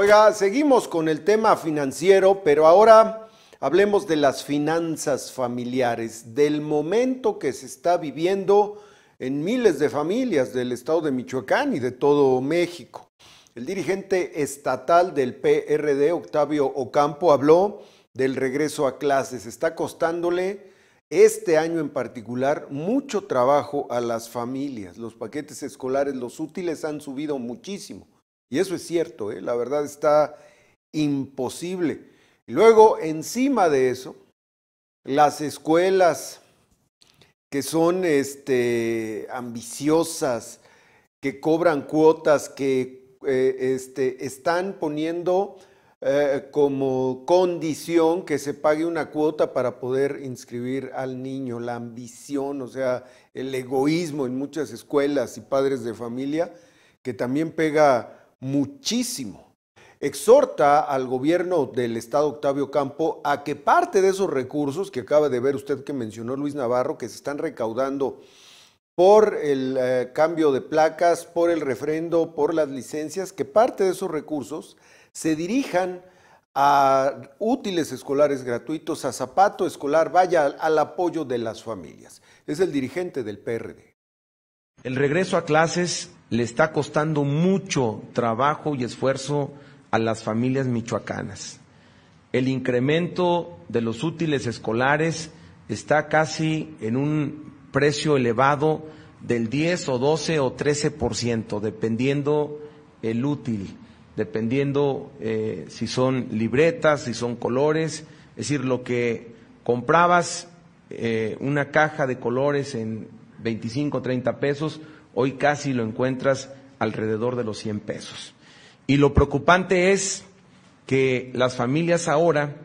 Oiga, seguimos con el tema financiero, pero ahora hablemos de las finanzas familiares, del momento que se está viviendo en miles de familias del estado de Michoacán y de todo México. El dirigente estatal del PRD, Octavio Ocampo, habló del regreso a clases. Está costándole este año en particular mucho trabajo a las familias. Los paquetes escolares, los útiles han subido muchísimo y eso es cierto, ¿eh? la verdad está imposible. Luego, encima de eso, las escuelas que son este, ambiciosas, que cobran cuotas, que eh, este, están poniendo eh, como condición que se pague una cuota para poder inscribir al niño, la ambición, o sea, el egoísmo en muchas escuelas y padres de familia, que también pega muchísimo. Exhorta al gobierno del estado Octavio Campo a que parte de esos recursos que acaba de ver usted que mencionó Luis Navarro, que se están recaudando por el eh, cambio de placas, por el refrendo, por las licencias, que parte de esos recursos se dirijan a útiles escolares gratuitos, a zapato escolar, vaya al apoyo de las familias. Es el dirigente del PRD. El regreso a clases le está costando mucho trabajo y esfuerzo a las familias michoacanas. El incremento de los útiles escolares está casi en un precio elevado del 10 o 12 o 13 por ciento, dependiendo el útil, dependiendo eh, si son libretas, si son colores, es decir, lo que comprabas eh, una caja de colores en 25, 30 pesos, hoy casi lo encuentras alrededor de los 100 pesos. Y lo preocupante es que las familias ahora,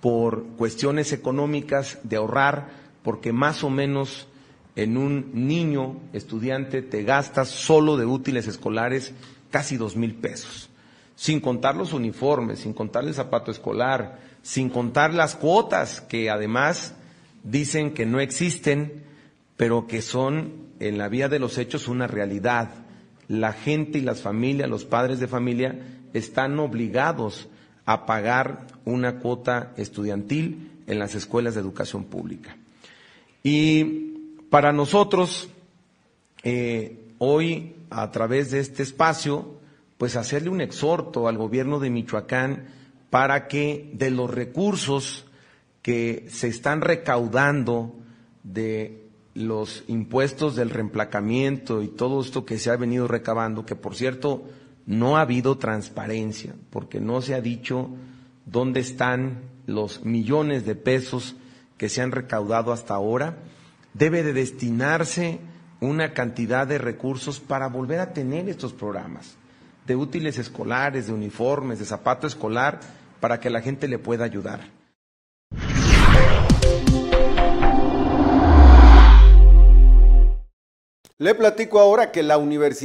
por cuestiones económicas de ahorrar, porque más o menos en un niño estudiante te gastas solo de útiles escolares casi dos mil pesos, sin contar los uniformes, sin contar el zapato escolar, sin contar las cuotas que además dicen que no existen pero que son en la vía de los hechos una realidad. La gente y las familias, los padres de familia, están obligados a pagar una cuota estudiantil en las escuelas de educación pública. Y para nosotros, eh, hoy, a través de este espacio, pues hacerle un exhorto al gobierno de Michoacán para que de los recursos que se están recaudando de los impuestos del reemplacamiento y todo esto que se ha venido recabando, que por cierto no ha habido transparencia, porque no se ha dicho dónde están los millones de pesos que se han recaudado hasta ahora, debe de destinarse una cantidad de recursos para volver a tener estos programas de útiles escolares, de uniformes, de zapato escolar, para que la gente le pueda ayudar. Le platico ahora que la Universidad